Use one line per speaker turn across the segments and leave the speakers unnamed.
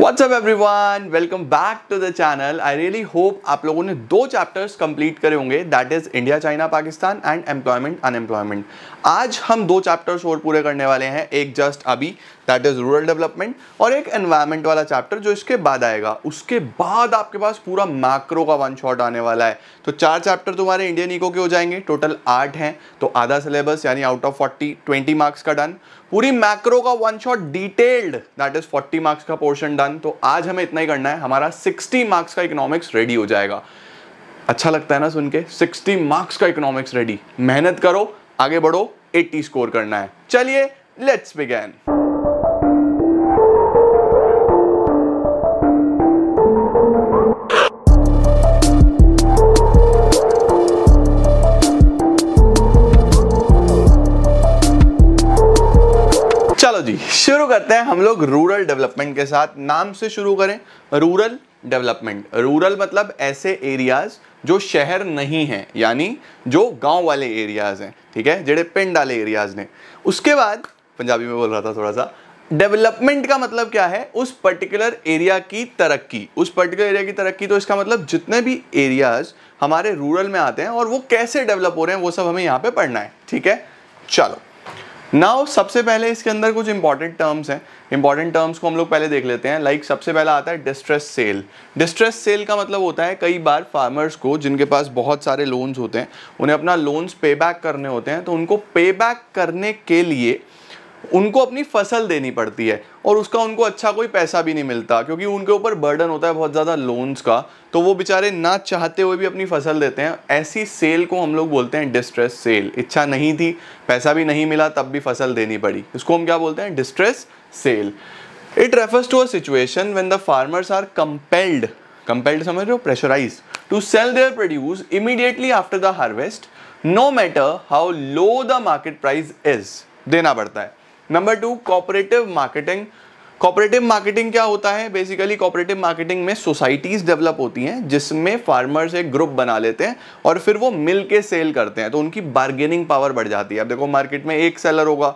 WhatsApp everyone welcome back to the channel I really hope आप लोगों ने दो चैप्टर्स कंप्लीट करे होंगे that is India China Pakistan and employment unemployment आज हम दो चैप्टर्स और पूरे करने वाले हैं एक जस्ट अभी दैट इज रूरल डेवलपमेंट और एक एनवायरमेंट वाला चैप्टर जो इसके बाद आएगा उसके बाद आपके पास पूरा मैक्रो का वन शॉट आने वाला है तो चार चैप्टर तुम्हारे इंडियन इको के हो जाएंगे टोटल आठ हैं तो आधा सिलेबस यानी out of forty twenty marks का डन पूरी मैक्रो का one shot detailed that is 40 marks का पोर्शन डन तो आज हमें इतना ही करना है हमारा 60 मार्क्स का इकोनॉमिक्स रेडी हो जाएगा अच्छा लगता है ना सुन के सिक्सटी मार्क्स का इकोनॉमिक्स रेडी मेहनत करो आगे बढ़ो 80 स्कोर करना है चलिए लेट्स बिगेन जी शुरू करते हैं हम लोग रूरल डेवलपमेंट के साथ नाम से शुरू करें रूरल डेवलपमेंट रूरल मतलब ऐसे एरियाज जो शहर नहीं हैं यानी जो गांव वाले एरियाज हैं ठीक है जेडे पिंड वाले एरियाज ने उसके बाद पंजाबी में बोल रहा था थोड़ा सा डेवलपमेंट का मतलब क्या है उस पर्टिकुलर एरिया की तरक्की उस पर्टिकुलर एरिया की तरक्की तो इसका मतलब जितने भी एरियाज हमारे रूरल में आते हैं और वो कैसे डेवलप हो रहे हैं वो सब हमें यहाँ पे पढ़ना है ठीक है चलो नाउ सबसे पहले इसके अंदर कुछ इंपॉर्टेंट टर्म्स हैं इंपॉर्टेंट टर्म्स को हम लोग पहले देख लेते हैं लाइक like सबसे पहला आता है डिस्ट्रेस सेल डिस्ट्रेस सेल का मतलब होता है कई बार फार्मर्स को जिनके पास बहुत सारे लोन्स होते हैं उन्हें अपना लोन्स पे बैक करने होते हैं तो उनको पे बैक करने के लिए उनको अपनी फसल देनी पड़ती है और उसका उनको अच्छा कोई पैसा भी नहीं मिलता क्योंकि उनके ऊपर बर्डन होता है बहुत ज़्यादा लोन्स का तो वो बेचारे ना चाहते हुए भी अपनी फसल देते हैं ऐसी सेल को हम लोग बोलते हैं डिस्ट्रेस सेल इच्छा नहीं थी पैसा भी नहीं मिला तब भी फसल देनी पड़ी इसको हम क्या बोलते हैं distress sale it refers to a situation when the farmers are compelled compelled समझ रहे हो pressurise to sell their produce immediately after the harvest no matter how low the market price is देना पड़ता है number two cooperative marketing cooperative marketing क्या होता है basically cooperative marketing में सोसाइटीज़ डेवलप होती हैं जिसमें फार्मर्स एक ग्रुप बना लेते हैं और फिर वो मिल के सेल करते हैं तो उनकी बार्गेनिंग पावर बढ़ जाती है अब देखो मार्केट में एक सेलर होगा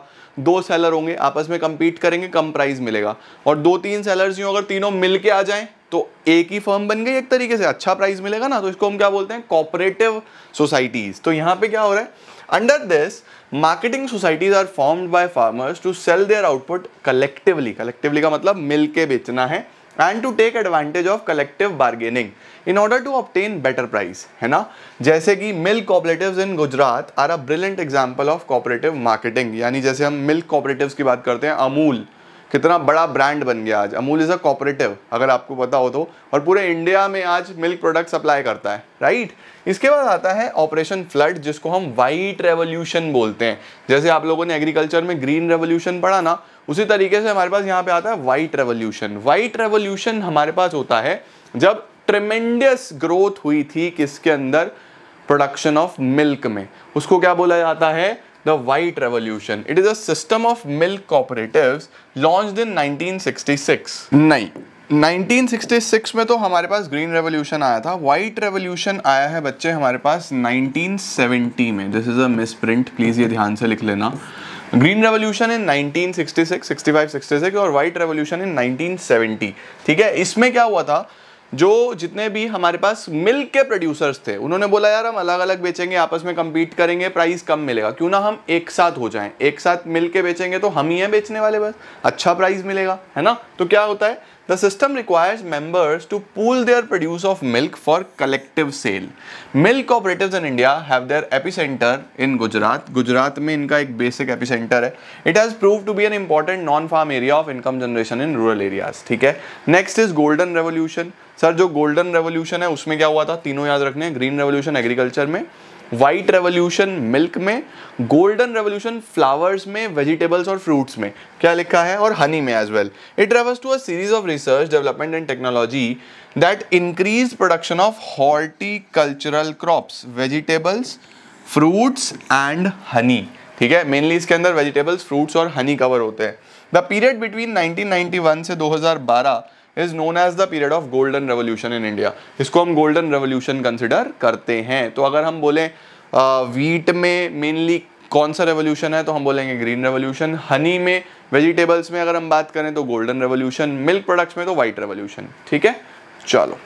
दो सेलर होंगे आपस में कम्पीट करेंगे कम प्राइस मिलेगा और दो तीन सेलर्स यूँ अगर तीनों मिल के आ जाएँ तो एक ही फर्म बन गई एक तरीके से अच्छा प्राइस मिलेगा ना तो इसको हम क्या बोलते हैं कॉपरेटिव सोसाइटीज़ तो यहाँ पर क्या हो रहा है under this marketing societies are formed by farmers to sell their output collectively collectively का मतलब मिल के बेचना है and to take advantage of collective bargaining in order to obtain better price है ना जैसे कि milk cooperative in Gujarat are a brilliant example of cooperative marketing यानी जैसे हम मिल्क कॉपरेटिव की बात करते हैं अमूल कितना बड़ा ब्रांड बन गया आज अमूल इज़ अ कॉपरेटिव अगर आपको पता हो तो और पूरे इंडिया में आज मिल्क प्रोडक्ट सप्लाई करता है राइट इसके बाद आता है ऑपरेशन फ्लड जिसको हम वाइट रेवोल्यूशन बोलते हैं जैसे आप लोगों ने एग्रीकल्चर में ग्रीन रेवोल्यूशन पढ़ा ना उसी तरीके से हमारे पास यहाँ पे आता है वाइट रेवोल्यूशन वाइट रेवोल्यूशन हमारे पास होता है जब ट्रेमेंडियस ग्रोथ हुई थी किसके अंदर प्रोडक्शन ऑफ मिल्क में उसको क्या बोला जाता है the White Revolution. It is a system of milk cooperatives launched in 1966. नहीं 1966 में तो हमारे पास ग्रीन रेवोल्यूशन आया था वाइट रेवोल्यूशन आया है बच्चे हमारे पास 1970 में this is a misprint please ये ध्यान से लिख लेना ग्रीन रेवोल्यूशन इन 1966, 65, 66 और वाइट रेवोल्यूशन इन 1970 ठीक है इसमें क्या हुआ था जो जितने भी हमारे पास मिल्क के प्रोड्यूसर्स थे उन्होंने बोला यार हम अलग अलग बेचेंगे आपस में कम्पीट करेंगे प्राइस कम मिलेगा क्यों ना हम एक साथ हो जाएं एक साथ मिल के बेचेंगे तो हम ही हैं बेचने वाले बस अच्छा प्राइस मिलेगा है ना तो क्या होता है the system requires members to pool their produce of milk for collective sale milk operative in India have their epicentre in Gujarat Gujarat में इनका एक बेसिक एपी सेंटर है it has prove to be an important non farm area of income generation in rural areas ठीक है next is golden revolution sir जो golden revolution है उसमें क्या हुआ था तीनों याद रखने ग्रीन रेवोल्यूशन एग्रीकल्चर में वाइट रेवोल्यूशन मिल्क में गोल्डन रेवोल्यूशन फ्लावर्स में वेजिटेबल्स और फ्रूट्स में क्या लिखा है और हनी में as well it refers to a series of research development and technology that increase production of horticultural crops vegetables fruits and honey ठीक है मेनली इसके अंदर वेजिटेबल्स फ्रूट्स और हनी कवर होते हैं द पीरियड बिटवीन 1991 से 2012 is known as the period of golden revolution in India इसको हम गोल्डन रेवोल्यूशन कंसिडर करते हैं तो अगर हम बोले वीट में मेनली कौन सा रेवोल्यूशन है तो हम बोलेंगे ग्रीन रेवोल्यूशन हनी में वेजिटेबल्स में अगर हम बात करें तो गोल्डन रेवोल्यूशन मिल्क प्रोडक्ट्स में तो व्हाइट रेवोल्यूशन ठीक है चलो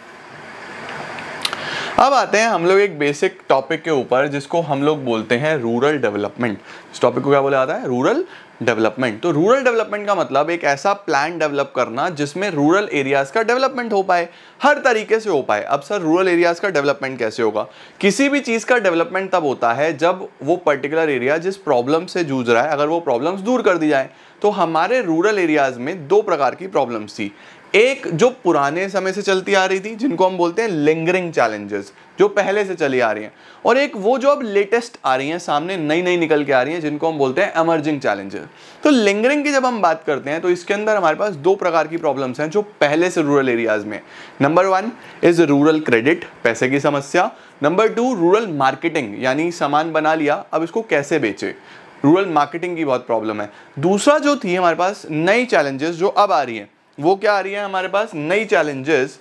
अब आते हैं हम लोग एक बेसिक टॉपिक के ऊपर जिसको हम लोग बोलते हैं रूरल डेवलपमेंट इस टॉपिक को क्या बोला जाता है रूरल डेवलपमेंट तो रूरल डेवलपमेंट का मतलब एक ऐसा प्लान डेवलप करना जिसमें रूरल एरियाज़ का डेवलपमेंट हो पाए हर तरीके से हो पाए अब सर रूरल एरियाज़ का डेवलपमेंट कैसे होगा किसी भी चीज़ का डेवलपमेंट तब होता है जब वो पर्टिकुलर एरिया जिस प्रॉब्लम से जूझ रहा है अगर वो प्रॉब्लम्स दूर कर दी जाए तो हमारे रूरल एरियाज़ में दो प्रकार की प्रॉब्लम्स थी एक जो पुराने समय से चलती आ रही थी जिनको हम बोलते हैं लिंगरिंग चैलेंजेस जो पहले से चली आ रही हैं और एक वो जो अब लेटेस्ट आ रही हैं सामने नई नई निकल के आ रही हैं जिनको हम बोलते हैं एमर्जिंग चैलेंजेस तो लिंगरिंग की जब हम बात करते हैं तो इसके अंदर हमारे पास दो प्रकार की प्रॉब्लम्स हैं जो पहले से रूरल एरियाज में number one is rural credit पैसे की समस्या नंबर टू रूरल मार्केटिंग यानी सामान बना लिया अब इसको कैसे बेचे रूरल मार्केटिंग की बहुत प्रॉब्लम है दूसरा जो थी हमारे पास नई चैलेंजेस जो अब आ रही हैं वो क्या आ रही है हमारे पास नई challenges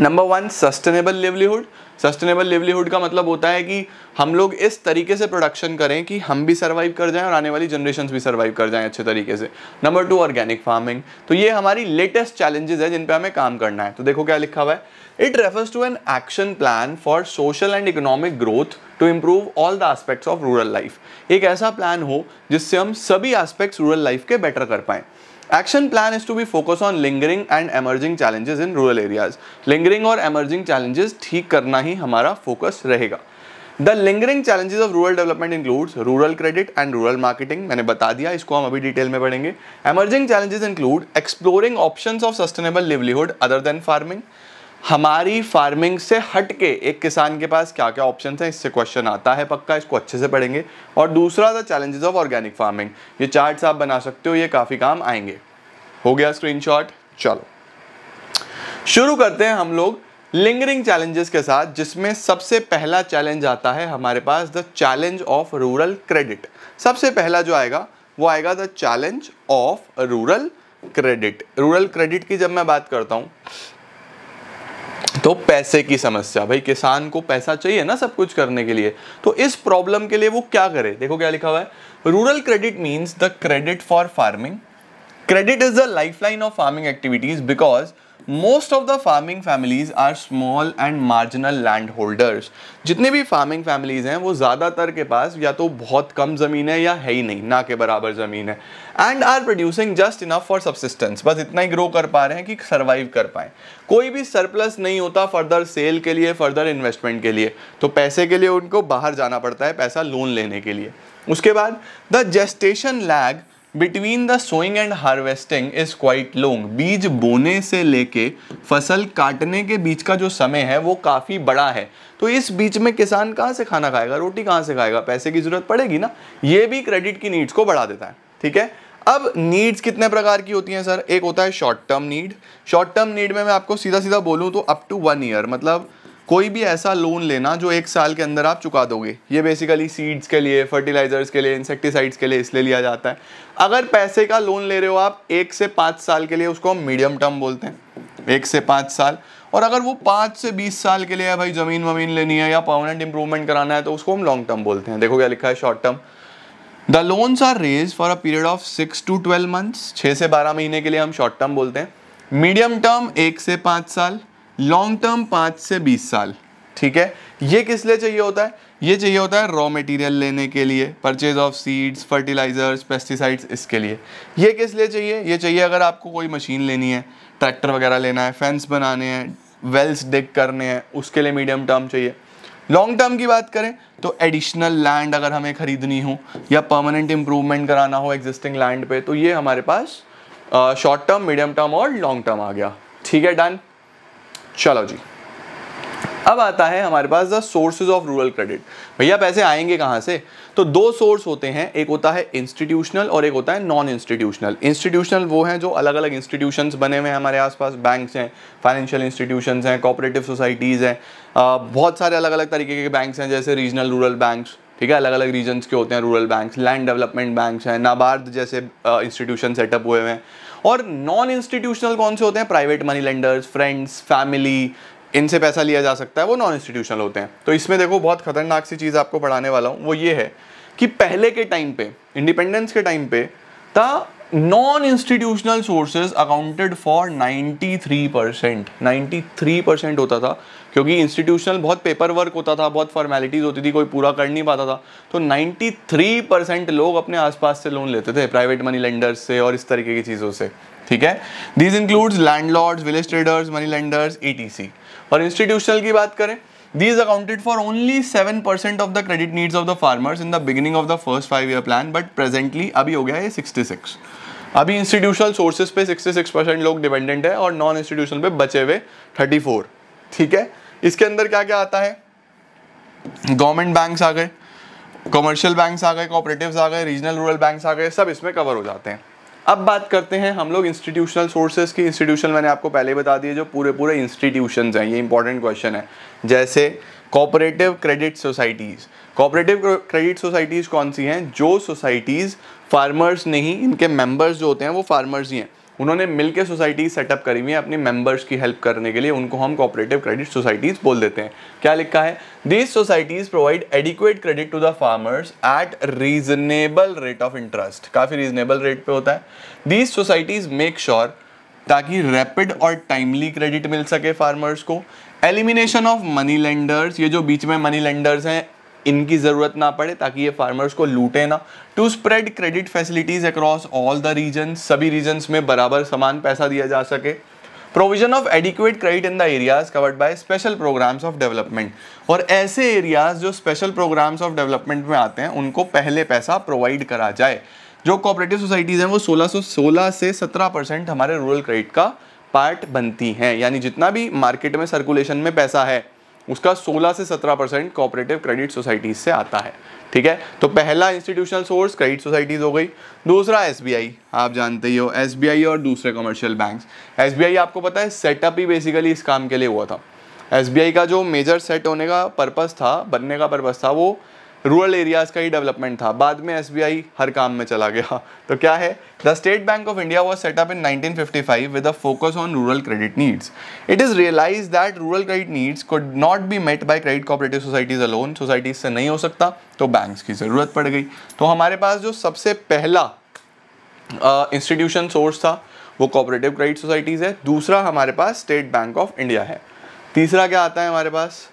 number one sustainable livelihood sustainable livelihood का मतलब होता है कि हम लोग इस तरीके से प्रोडक्शन करें कि हम भी सर्वाइव कर जाएं और आने वाली जनरेशन भी सर्वाइव कर जाएं अच्छे तरीके से नंबर टू ऑर्गेनिक फार्मिंग तो ये हमारी लेटेस्ट चैलेंजेस है जिन हमें काम करना है तो देखो क्या लिखा हुआ है it refers to an action plan for social and economic growth to improve all the aspects of rural life एक ऐसा प्लान हो जिससे हम सभी एस्पेक्ट्स रूरल लाइफ के बेटर कर पाएँ action plan is to be focus on lingering and emerging challenges in rural areas lingering और एमर्जिंग चैलेंजेस ठीक करना ही हमारा फोकस रहेगा the lingering challenges of rural development includes rural credit and rural marketing मैंने बता दिया इसको हम अभी डिटेल में पढ़ेंगे emerging challenges include exploring options of sustainable livelihood other than farming हमारी फार्मिंग से हट के एक किसान के पास क्या क्या ऑप्शन हैं इससे क्वेश्चन आता है पक्का इसको अच्छे से पढ़ेंगे और दूसरा the challenges of organic farming ये चार्ट्स आप बना सकते हो ये काफ़ी काम आएंगे हो गया स्क्रीनशॉट चलो शुरू करते हैं हम लोग लिंगरिंग चैलेंजेस के साथ जिसमें सबसे पहला चैलेंज आता है हमारे पास the challenge of rural credit सबसे पहला जो आएगा वो आएगा the challenge of rural credit rural credit की जब मैं बात करता हूँ तो पैसे की समस्या भाई किसान को पैसा चाहिए ना सब कुछ करने के लिए तो इस प्रॉब्लम के लिए वो क्या करे देखो क्या लिखा हुआ है rural credit means the credit for farming credit is the life line of farming activities because most of the farming families are small and marginal land holders जितने भी फार्मिंग फैमिलीज हैं वो ज़्यादातर के पास या तो बहुत कम ज़मीन है या है ही नहीं ना के बराबर ज़मीन है and are producing just enough for subsistence बस इतना ही ग्रो कर पा रहे हैं कि सर्वाइव कर पाएँ कोई भी सरप्लस नहीं होता फर्दर सेल के लिए फर्दर इन्वेस्टमेंट के लिए तो पैसे के लिए उनको बाहर जाना पड़ता है पैसा लोन लेने के लिए उसके बाद the gestation lag between the sowing and harvesting is quite long बीज बोने से लेके फसल काटने के बीच का जो समय है वो काफ़ी बड़ा है तो इस बीच में किसान कहाँ से खाना खाएगा रोटी कहाँ से खाएगा पैसे की ज़रूरत पड़ेगी ना ये भी क्रेडिट की नीड्स को बढ़ा देता है ठीक है अब नीड्स कितने प्रकार की होती हैं सर एक होता है short term need short term need में मैं आपको सीधा सीधा बोलूँ तो अप टू वन ईयर मतलब कोई भी ऐसा लोन लेना जो एक साल के अंदर आप चुका दोगे ये बेसिकली सीड्स के लिए फर्टिलाइजर्स के लिए इंसेक्टिसाइड्स के लिए इसलिए लिया जाता है अगर पैसे का लोन ले रहे हो आप एक से पाँच साल के लिए उसको हम मीडियम टर्म बोलते हैं एक से पाँच साल और अगर वो पाँच से बीस साल के लिए है भाई ज़मीन वमीन लेनी है या परमानेंट इंप्रूवमेंट कराना है तो उसको हम लॉन्ग टर्म बोलते हैं देखो क्या लिखा है short term the loans are raised for a period of six to twelve months छः से बारह महीने के लिए हम शॉर्ट टर्म बोलते हैं मीडियम टर्म एक से पाँच साल लॉन्ग टर्म पाँच से बीस साल ठीक है ये किस लिए चाहिए होता है ये चाहिए होता है रॉ मटेरियल लेने के लिए purchase of seeds fertilisers pesticides इसके लिए ये किस लिए चाहिए ये चाहिए अगर आपको कोई मशीन लेनी है ट्रैक्टर वगैरह लेना है फेंस बनाने हैं वेल्स डिग करने हैं उसके लिए मीडियम टर्म चाहिए लॉन्ग टर्म की बात करें तो एडिशनल लैंड अगर हमें ख़रीदनी हो या परमानेंट इम्प्रूवमेंट कराना हो एग्जिस्टिंग लैंड पे तो ये हमारे पास शॉर्ट टर्म मीडियम टर्म और लॉन्ग टर्म आ गया ठीक है डन चलो जी अब आता है हमारे पास the sources of rural credit भैया पैसे आएंगे कहाँ से तो दो सोर्स होते हैं एक होता है इंस्टीट्यूशनल और एक होता है नॉन इंस्टीट्यूशनल इंस्टीट्यूशनल वो हैं जो अलग अलग इंस्टीट्यूशंस बने हुए हैं हमारे आसपास बैंक्स हैं फाइनेंशियल इंस्टीट्यूशंस हैं कोऑपरेटिव सोसाइटीज़ हैं बहुत सारे अलग अलग तरीके के बैंक्स हैं जैसे रीजनल रूरल बैंक्स ठीक है अलग अलग रीजन्स के होते हैं rural banks land development banks हैं नाबार्ड जैसे इंस्टीट्यूशन सेटअप हुए हुए हैं और नॉन इंस्टीट्यूशनल कौन से होते हैं private money lenders friends family इनसे पैसा लिया जा सकता है वो नॉन इंस्टीट्यूशनल होते हैं तो इसमें देखो बहुत खतरनाक सी चीज़ आपको पढ़ाने वाला हूँ वो ये है कि पहले के टाइम पे इंडिपेंडेंस के टाइम पे था non institutional sources accounted for 93 percent ninety percent होता था क्योंकि इंस्टीट्यूशनल बहुत पेपर वर्क होता था बहुत फॉर्मेलिटीज़ होती थी कोई पूरा कर नहीं पाता था तो 93 परसेंट लोग अपने आसपास से लोन लेते थे प्राइवेट मनी लेंडर्स से और इस तरीके की चीज़ों से ठीक है these includes landlords village traders money lenders ई और इंस्टीट्यूशनल की बात करें accounted for only seven percent of the credit needs of the farmers in the beginning of the first five year plan but presently अभी हो गया है sixty six अभी इंस्टीट्यूशनल सोर्सेज पे 66 परसेंट लोग डिपेंडेंट है और नॉन इंस्टीट्यूशनल पे बचे हुए 34 ठीक है इसके अंदर क्या क्या आता है गवर्नमेंट बैंक्स आ गए कमर्शियल बैंक्स आ गए कोऑपरेटिव्स आ गए रीजनल रूरल बैंक्स आ गए सब इसमें कवर हो जाते हैं अब बात करते हैं हम लोग इंस्टीट्यूशनल सोर्सेज की इंस्टीट्यूशन मैंने आपको पहले ही बता दिए जो पूरे पूरे इंस्टीट्यूशन हैं ये इंपॉर्टेंट क्वेश्चन है जैसे cooperative credit societies cooperative credit societies कौन सी हैं जो सोसाइटीज़ फार्मर्स नहीं इनके मेंबर्स जो होते हैं वो फार्मर्स ही हैं उन्होंने मिलकर सोसाइटी सेटअप करी हुई है अपने मेंबर्स की हेल्प करने के लिए उनको हम कोऑपरेटिव क्रेडिट सोसाइटीज़ बोल देते हैं क्या लिखा है these societies provide adequate credit to the farmers at reasonable rate of interest काफ़ी रीजनेबल रेट पे होता है दीज सोसाइटीज़ मेक श्योर ताकि रैपिड और टाइमली क्रेडिट मिल सके फार्मर्स को एलिमिनेशन ऑफ मनी लेंडर्स ये जो बीच में मनी लेंडर्स हैं इनकी ज़रूरत ना पड़े ताकि ये फार्मर्स को लूटे ना to spread credit facilities across all the region सभी रीजन्स में बराबर समान पैसा दिया जा सके provision of adequate credit in the areas covered by special programmes of development और ऐसे एरियाज जो स्पेशल प्रोग्राम्स ऑफ डेवलपमेंट में आते हैं उनको पहले पैसा प्रोवाइड करा जाए जो कोऑपरेटिव सोसाइटीज़ हैं वो 1616 से 17 परसेंट हमारे रूरल क्रेडिट का पार्ट बनती हैं यानी जितना भी मार्केट में सर्कुलेशन में पैसा है उसका 16 से 17 परसेंट कोऑपरेटिव क्रेडिट सोसाइटीज से आता है ठीक है तो पहला इंस्टीट्यूशनल सोर्स क्रेडिट सोसाइटीज हो गई दूसरा एस आप जानते ही हो एस और दूसरे कमर्शियल बैंक एस आपको पता है सेटअप ही बेसिकली इस काम के लिए हुआ था एस का जो मेजर सेट होने का पर्पज़ था बनने का पर्पज़ था वो रूरल एरियाज़ का ही डेवलपमेंट था बाद में एस हर काम में चला गया तो क्या है the State Bank of India was set up in 1955 with a focus on rural credit needs it is realise that rural credit needs could not be met by credit cooperative societies alone societies से नहीं हो सकता तो banks की ज़रूरत पड़ गई तो हमारे पास जो सबसे पहला इंस्टीट्यूशन uh, सोर्स था वो कॉपरेटिव क्रेडिट सोसाइटीज़ है दूसरा हमारे पास स्टेट बैंक ऑफ इंडिया है तीसरा क्या आता है हमारे पास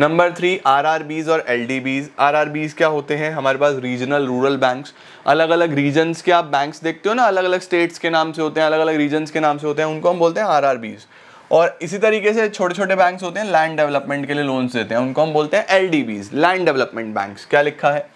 नंबर थ्री आर और एल डी क्या होते हैं हमारे पास रीजनल रूरल बैंक्स अलग अलग रीजन्स के आप बैंक्स देखते हो ना अलग अलग स्टेट्स के नाम से होते हैं अलग अलग रीजन्स के नाम से होते हैं उनको हम बोलते हैं आर और इसी तरीके से छोटे छोटे बैंक्स होते हैं लैंड डेवलपमेंट के लिए लोन्स देते हैं उनको हम बोलते हैं एल लैंड डेवलपमेंट बैंक्स क्या लिखा है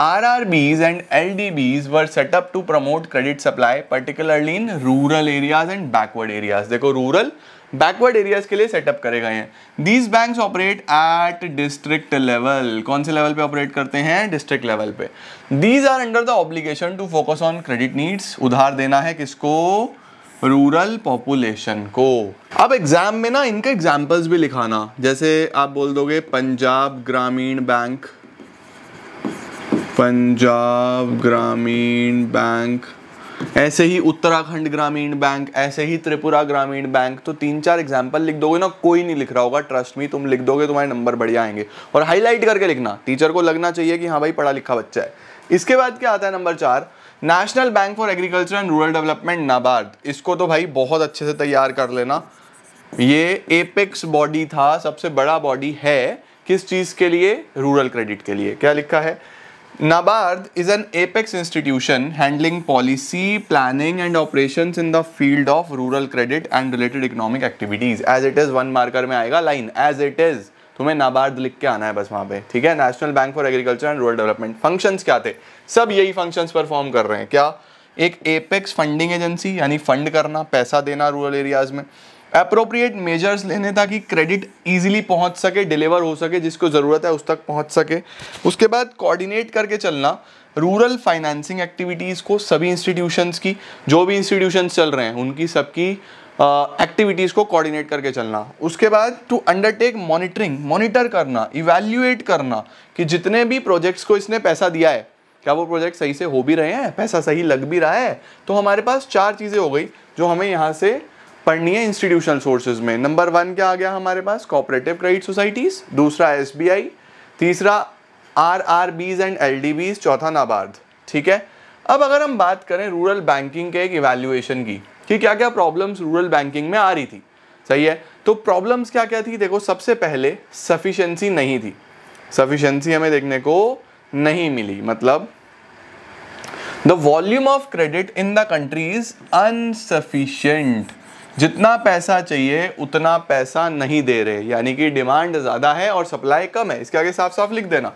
and L D Bs were set up to promote credit supply particularly in rural areas and backward areas देखो रूरल बैकवर्ड एरियाज के लिए सेटअप करे गए हैं these bank operate at district level कौन से लेवल पे ऑपरेट करते हैं डिस्ट्रिक्ट लेवल पे these are under the obligation to focus on credit needs उधार देना है किसको रूरल पॉपुलेशन को अब एग्जाम में ना इनके एग्जाम्पल्स भी लिखाना जैसे आप बोल दोगे पंजाब ग्रामीण बैंक पंजाब ग्रामीण बैंक ऐसे ही उत्तराखंड ग्रामीण बैंक ऐसे ही त्रिपुरा ग्रामीण बैंक तो तीन चार एग्जाम्पल लिख दोगे ना कोई नहीं लिख रहा होगा ट्रस्ट में तुम लिख दोगे तुम्हारे नंबर बढ़िया आएंगे और हाईलाइट करके लिखना टीचर को लगना चाहिए कि हाँ भाई पढ़ा लिखा बच्चा है इसके बाद क्या आता है नंबर चार National Bank for Agriculture and Rural Development NABARD इसको तो भाई बहुत अच्छे से तैयार कर लेना ये एपेक्स बॉडी था सबसे बड़ा बॉडी है किस चीज़ के लिए रूरल क्रेडिट के लिए क्या लिखा है NABARD is an apex institution handling policy, planning and operations in the field of rural credit and related economic activities. As it is, one marker में आएगा line. As it is, तुम्हें NABARD लिख के आना है बस वहाँ पे ठीक है National Bank for Agriculture and Rural Development. Functions क्या थे सब यही functions perform कर रहे हैं क्या एक apex funding agency यानी fund करना पैसा देना rural areas में अप्रोप्रिएट मेजर्स लेने ताकि क्रेडिट इजीली पहुंच सके डिलीवर हो सके जिसको ज़रूरत है उस तक पहुंच सके उसके बाद कोऑर्डिनेट करके चलना रूरल फाइनेंसिंग एक्टिविटीज़ को सभी इंस्टीट्यूशंस की जो भी इंस्टीट्यूशंस चल रहे हैं उनकी सबकी एक्टिविटीज़ को कोऑर्डिनेट करके चलना उसके बाद टू अंडरटेक मॉनिटरिंग मॉनिटर करना इवेल्यूएट करना कि जितने भी प्रोजेक्ट्स को इसने पैसा दिया है क्या वो प्रोजेक्ट सही से हो भी रहे हैं पैसा सही लग भी रहा है तो हमारे पास चार चीज़ें हो गई जो हमें यहाँ से पढ़नी है इंस्टीट्यूशनल सोर्सेज में नंबर वन क्या आ गया हमारे पास कॉपरेटिव क्रेडिट सोसाइटीज़ दूसरा एस तीसरा R R Bs and L D Bs चौथा नाबार्ड ठीक है अब अगर हम बात करें रूरल बैंकिंग के एक इवेल्यूएशन की कि क्या क्या प्रॉब्लम्स रूरल बैंकिंग में आ रही थी सही है तो प्रॉब्लम्स क्या क्या थी देखो सबसे पहले सफिशेंसी नहीं थी सफिशेंसी हमें देखने को नहीं मिली मतलब the volume of credit in the country is insufficient जितना पैसा चाहिए उतना पैसा नहीं दे रहे यानी कि डिमांड ज़्यादा है और सप्लाई कम है इसके आगे साफ साफ लिख देना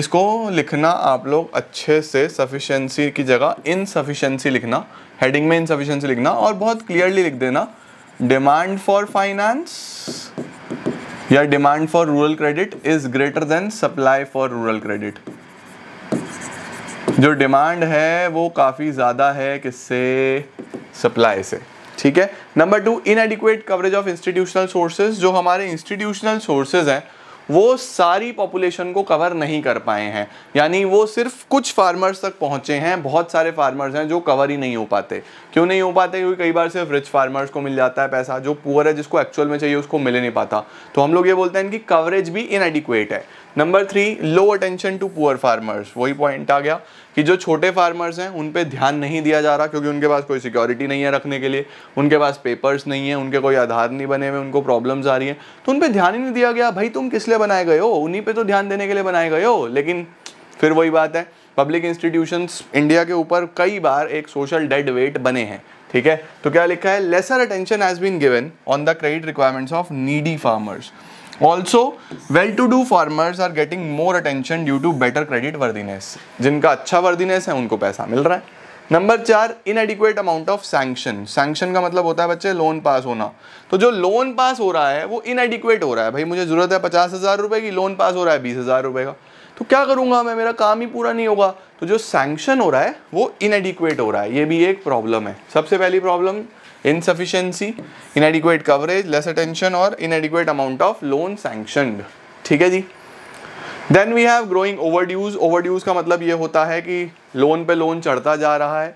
इसको लिखना आप लोग अच्छे से सफिशेंसी की जगह इनसफिशेंसी लिखना हेडिंग में इनसफिशेंसी लिखना और बहुत क्लियरली लिख देना डिमांड फॉर फाइनेंस या demand for rural credit is greater than supply for rural credit जो डिमांड है वो काफ़ी ज़्यादा है किससे सप्लाई से ठीक है number two adequate coverage of institutional sources जो हमारे इंस्टीट्यूशनल सोर्सेज हैं वो सारी पॉपुलेशन को कवर नहीं कर पाए हैं यानी वो सिर्फ कुछ फार्मर्स तक पहुंचे हैं बहुत सारे फार्मर्स हैं जो कवर ही नहीं हो पाते क्यों नहीं हो पाते क्योंकि कई बार सिर्फ रिच फार्मर्स को मिल जाता है पैसा जो पुअर है जिसको एक्चुअल में चाहिए उसको मिल ही नहीं पाता तो हम लोग ये बोलते हैं कि कवरेज भी इनएडिक्वेट है number three low attention to poor farmers वही पॉइंट आ गया कि जो छोटे फार्मर्स हैं उन पर ध्यान नहीं दिया जा रहा क्योंकि उनके पास कोई सिक्योरिटी नहीं है रखने के लिए उनके पास पेपर्स नहीं है उनके कोई आधार नहीं बने हुए उनको प्रॉब्लम्स आ रही हैं तो उन पर ध्यान ही नहीं दिया गया भाई तुम किस लिए बनाए गए हो उन्हीं पर तो ध्यान देने के लिए बनाए गए हो लेकिन फिर वही बात है पब्लिक इंस्टीट्यूशंस इंडिया के ऊपर कई बार एक सोशल डेड वेट बने हैं ठीक है तो क्या लिखा है lesser attention has been given on the credit requirements of needy farmers also well to do farmers are getting more attention due to better credit worthiness जिनका अच्छा वर्दीनेस है उनको पैसा मिल रहा है नंबर चार inadequate amount of sanction sanction का मतलब होता है बच्चे लोन पास होना तो जो लोन पास हो रहा है वो इनएडिक्वेट हो रहा है भाई मुझे ज़रूरत है पचास हज़ार रुपए की लोन पास हो रहा है बीस हज़ार रुपए का तो क्या करूंगा मैं मेरा काम ही पूरा नहीं होगा तो जो सैंक्शन हो रहा है वो इनएडिक्वेट हो रहा है ये भी एक प्रॉब्लम है सबसे पहली problem insufficiency inadequate coverage less attention और inadequate amount of loan sanctioned ठीक है जी then we have growing overdues overdues का मतलब ये होता है कि लोन पे लोन चढ़ता जा रहा है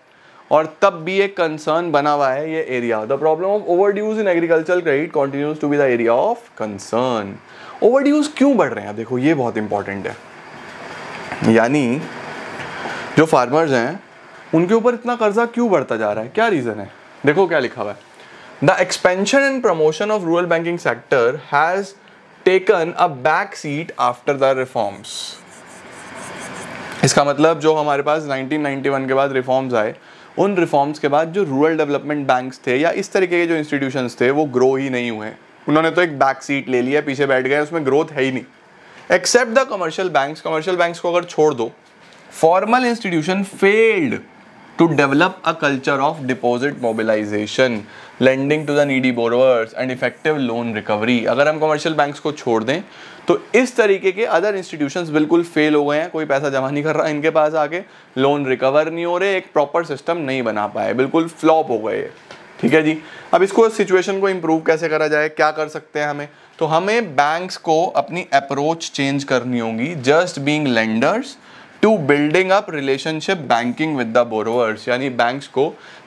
और तब भी एक कंसर्न बना हुआ है ये area the problem of overdues in agriculture credit continues to be the area of concern overdues क्यों बढ़ रहे हैं देखो ये बहुत इंपॉर्टेंट है यानी जो फार्मर्स हैं उनके ऊपर इतना कर्जा क्यों बढ़ता जा रहा है क्या रीज़न है देखो क्या लिखा हुआ है the expansion and promotion of rural banking sector has taken a back seat after the reforms इसका मतलब जो हमारे पास 1991 के बाद रिफॉर्म्स आए उन रिफॉर्म्स के बाद जो रूरल डेवलपमेंट बैंक्स थे या इस तरीके के जो इंस्टीट्यूशंस थे वो ग्रो ही नहीं हुए उन्होंने तो एक बैक सीट ले लिया पीछे बैठ गए उसमें ग्रोथ है ही नहीं except the commercial banks commercial banks को अगर छोड़ दो formal institution failed to develop a culture of deposit mobilisation lending to the needy borrowers and effective loan recovery अगर हम कमर्शियल बैंक को छोड़ दें तो इस तरीके के अदर इंस्टीट्यूशन बिल्कुल फेल हो गए हैं कोई पैसा जमा नहीं कर रहा इनके पास आके लोन रिकवर नहीं हो रहे एक प्रॉपर सिस्टम नहीं बना पाए बिल्कुल फ्लॉप हो गए ठीक है जी अब इसको सिचुएशन को इम्प्रूव कैसे करा जाए क्या कर सकते हैं हमें तो हमें बैंक्स को अपनी अप्रोच चेंज करनी होगी just being lenders to building up relationship banking with the borrowers यानी बैंक्स को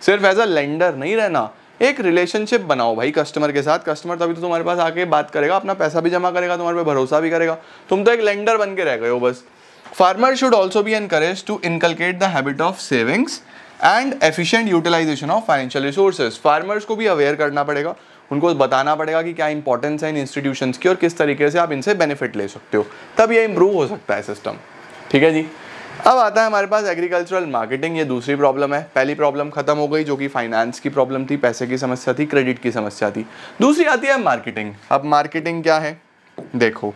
सिर्फ एज अ लेंडर नहीं रहना एक रिलेशनशिप बनाओ भाई कस्टमर के साथ कस्टमर तभी तो तुम्हारे पास आके बात करेगा अपना पैसा भी जमा करेगा तुम्हारे पे भरोसा भी करेगा तुम तो एक लेंडर बन के रह गए हो बस farmer should also be encourage to inculcate the habit of savings and efficient utilisation of financial resources farmers को भी अवेयर करना पड़ेगा उनको बताना पड़ेगा कि क्या इंपॉर्टेंस है इन इंस्टीट्यूशंस की और किस तरीके से आप इनसे बेनिफिट ले सकते हो तब ये इम्प्रूव हो सकता है सिस्टम ठीक है जी अब आता है हमारे पास एग्रीकल्चरल मार्केटिंग ये दूसरी प्रॉब्लम है पहली प्रॉब्लम खत्म हो गई जो कि फाइनेंस की प्रॉब्लम थी पैसे की समस्या थी क्रेडिट की समस्या थी दूसरी आती है मार्केटिंग अब मार्केटिंग क्या है देखो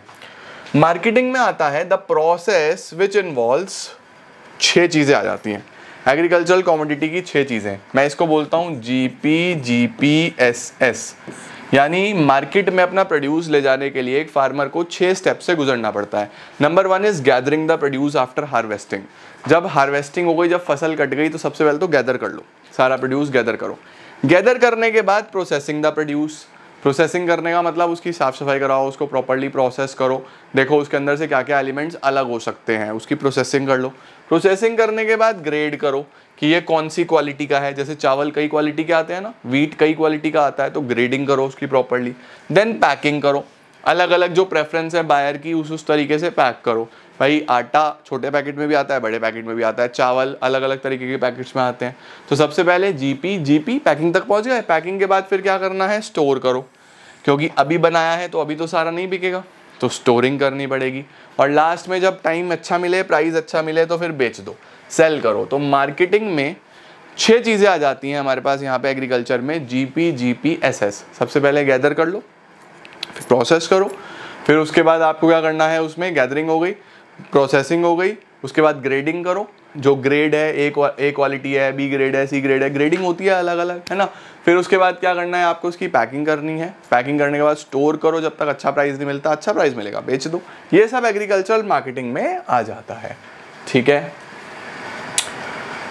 मार्केटिंग में आता है द प्रोसेस विच इन्वॉल्व छः चीज़ें आ जाती हैं एग्रीकल्चरल कॉमोडिटी की छः चीज़ें मैं इसको बोलता हूँ G P G P S S यानी मार्केट में अपना प्रोड्यूस ले जाने के लिए एक फार्मर को छः स्टेप से गुजरना पड़ता है number one is gathering the produce after harvesting जब हार्वेस्टिंग हो गई जब फसल कट गई तो सबसे पहले तो गैदर कर लो सारा प्रोड्यूस गैदर करो गैदर करने के बाद प्रोसेसिंग द प्रोड्यूस प्रोसेसिंग करने का मतलब उसकी साफ़ सफाई कराओ उसको प्रॉपरली प्रोसेस करो देखो उसके अंदर से क्या क्या एलिमेंट्स अलग हो सकते हैं उसकी प्रोसेसिंग कर लो प्रोसेसिंग करने के बाद ग्रेड करो कि ये कौन सी क्वालिटी का है जैसे चावल कई क्वालिटी के आते हैं ना वीट कई क्वालिटी का आता है तो ग्रेडिंग करो उसकी प्रॉपरली देन पैकिंग करो अलग अलग जो प्रेफरेंस है बायर की उस उस तरीके से पैक करो भाई आटा छोटे पैकेट में भी आता है बड़े पैकेट में भी आता है चावल अलग अलग तरीके के पैकेट्स में आते हैं तो सबसे पहले जीपी जीपी पैकिंग तक पहुंच गए पैकिंग के बाद फिर क्या करना है स्टोर करो क्योंकि अभी बनाया है तो अभी तो सारा नहीं बिकेगा तो स्टोरिंग करनी पड़ेगी और लास्ट में जब टाइम अच्छा मिले प्राइस अच्छा मिले तो फिर बेच दो सेल करो तो मार्केटिंग में छः चीज़ें आ जाती हैं हमारे पास यहाँ पे एग्रीकल्चर में G P G P S S सबसे पहले गैदर कर लो फिर प्रोसेस करो फिर उसके बाद आपको क्या करना है उसमें गैदरिंग हो गई प्रोसेसिंग हो गई उसके बाद ग्रेडिंग करो जो ग्रेड है ए ए क्वालिटी है बी ग्रेड है सी ग्रेड है ग्रेडिंग होती है अलग अलग है ना फिर उसके बाद क्या करना है आपको उसकी पैकिंग करनी है पैकिंग करने के बाद स्टोर करो जब तक अच्छा प्राइस नहीं मिलता अच्छा प्राइस मिलेगा बेच दो ये सब एग्रीकल्चरल मार्केटिंग में आ जाता है ठीक है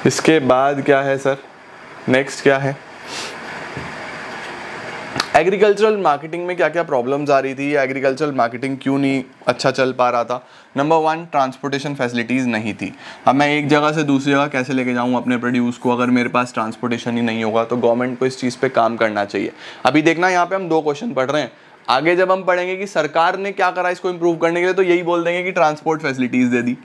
इसके बाद क्या है सर नेक्स्ट क्या है एग्रीकल्चरल मार्केटिंग में क्या क्या प्रॉब्लम्स आ रही थी एग्रीकल्चरल मार्केटिंग क्यों नहीं अच्छा चल पा रहा था नंबर वन ट्रांसपोर्टेशन फैसिलिटीज़ नहीं थी अब मैं एक जगह से दूसरी जगह कैसे लेके जाऊँ अपने प्रोड्यूस को अगर मेरे पास ट्रांसपोर्टेशन ही नहीं होगा तो गवर्नमेंट को इस चीज़ पर काम करना चाहिए अभी देखना यहाँ पर हम दो क्वेश्चन पढ़ रहे हैं आगे जब हम पढ़ेंगे कि सरकार ने क्या करा इसको इम्प्रूव करने के लिए तो यही बोल देंगे कि ट्रांसपोर्ट फैसिलिटीज़ दे दी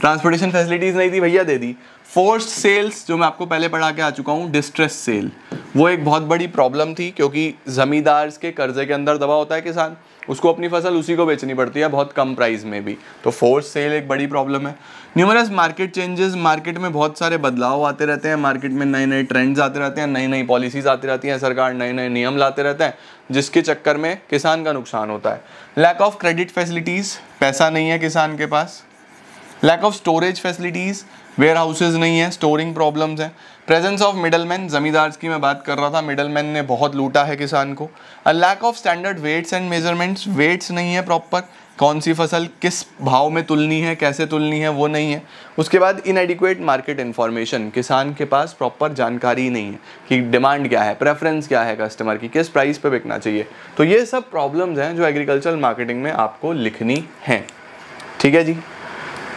ट्रांसपोर्टेशन फैसिलिटीज़ नहीं थी भैया दे दी फोर्स्ड सेल्स जो मैं आपको पहले पढ़ा के आ चुका हूँ डिस्ट्रेस सेल वो एक बहुत बड़ी प्रॉब्लम थी क्योंकि ज़मींदार के कर्जे के अंदर दबा होता है किसान उसको अपनी फसल उसी को बेचनी पड़ती है बहुत कम प्राइस में भी तो फोर्स सेल एक बड़ी प्रॉब्लम है न्यूमरस मार्केट चेंजेस मार्केट में बहुत सारे बदलाव आते रहते हैं मार्केट में नए नए ट्रेंड्स आते रहते हैं नई नई पॉलिसीज़ आती रहती हैं सरकार नए नए नियम लाते रहते हैं जिसके चक्कर में किसान का नुकसान होता है लैक ऑफ क्रेडिट फैसिलिटीज़ पैसा नहीं है किसान के पास lack of storage facilities warehouses नहीं है स्टोरिंग प्रॉब्लम्स हैं प्रेजेंस ऑफ मिडल मैन जमींदार्स की मैं बात कर रहा था मिडल मैन ने बहुत लूटा है किसान को a lack of standard weights and measurements weights नहीं है प्रॉपर कौन सी फसल किस भाव में तुलनी है कैसे तुलनी है वो नहीं है उसके बाद इनएडिकुएट मार्केट इन्फॉर्मेशन किसान के पास प्रॉपर जानकारी नहीं है कि डिमांड क्या है प्रेफरेंस क्या है कस्टमर की किस प्राइस पे बिकना चाहिए तो ये सब प्रॉब्लम्स हैं जो एग्रीकल्चरल मार्केटिंग में आपको लिखनी हैं ठीक है जी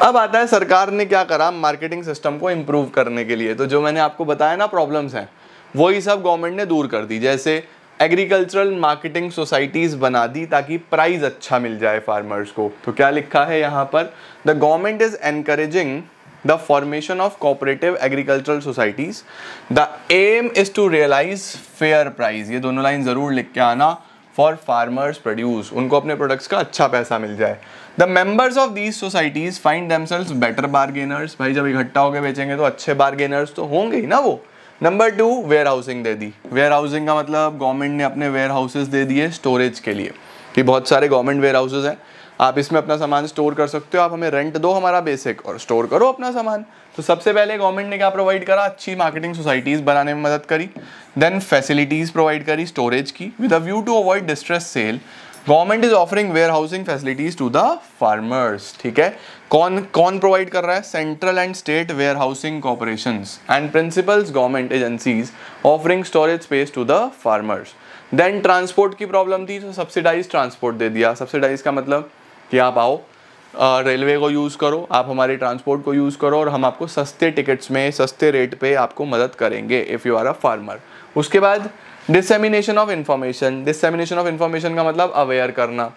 अब आता है सरकार ने क्या करा मार्केटिंग सिस्टम को इम्प्रूव करने के लिए तो जो मैंने आपको बताया ना प्रॉब्लम्स हैं वही सब गवर्नमेंट ने दूर कर दी जैसे एग्रीकल्चरल मार्केटिंग सोसाइटीज़ बना दी ताकि प्राइस अच्छा मिल जाए फार्मर्स को तो क्या लिखा है यहाँ पर the government is encouraging the formation of cooperative agricultural societies the aim is to realise fair price ये दोनों लाइन ज़रूर लिख के आना फॉर फार्मर्स प्रोड्यूस उनको अपने प्रोडक्ट्स का अच्छा पैसा मिल जाए the members of these societies find themselves better bargainers भाई जब इकट्ठा होकर बेचेंगे तो अच्छे बारगेनर्स तो होंगे ही ना वो नंबर टू वेयर हाउसिंग दे दी वेयर हाउसिंग का मतलब गवर्नमेंट ने अपने वेयर हाउसेज दे दिए स्टोरेज के लिए कि बहुत सारे गवर्नमेंट वेयर हाउसेज हैं आप इसमें अपना सामान स्टोर कर सकते हो आप हमें रेंट दो हमारा बेसिक और स्टोर करो अपना सामान तो सबसे पहले गवर्नमेंट ने क्या प्रोवाइड करा अच्छी मार्केटिंग सोसाइटीज़ बनाने में मदद करी देन फैसिलिटीज़ प्रोवाइड करी स्टोरेज की with a view to avoid distress sale government is offering warehousing facilities to the farmers ठीक है कौन कौन प्रोवाइड कर रहा है Central and State Warehousing Corporation and principals government agencies offering storage space to the farmers then transport की problem थी तो सब्सिडाइज ट्रांसपोर्ट दे दिया सब्सिडाइज का मतलब कि आप आओ रेलवे को यूज़ करो आप हमारे ट्रांसपोर्ट को यूज़ करो और हम आपको सस्ते टिकट्स में सस्ते रेट पे आपको मदद करेंगे if you are a farmer उसके बाद dissemination of information dissemination of information का मतलब अवेयर करना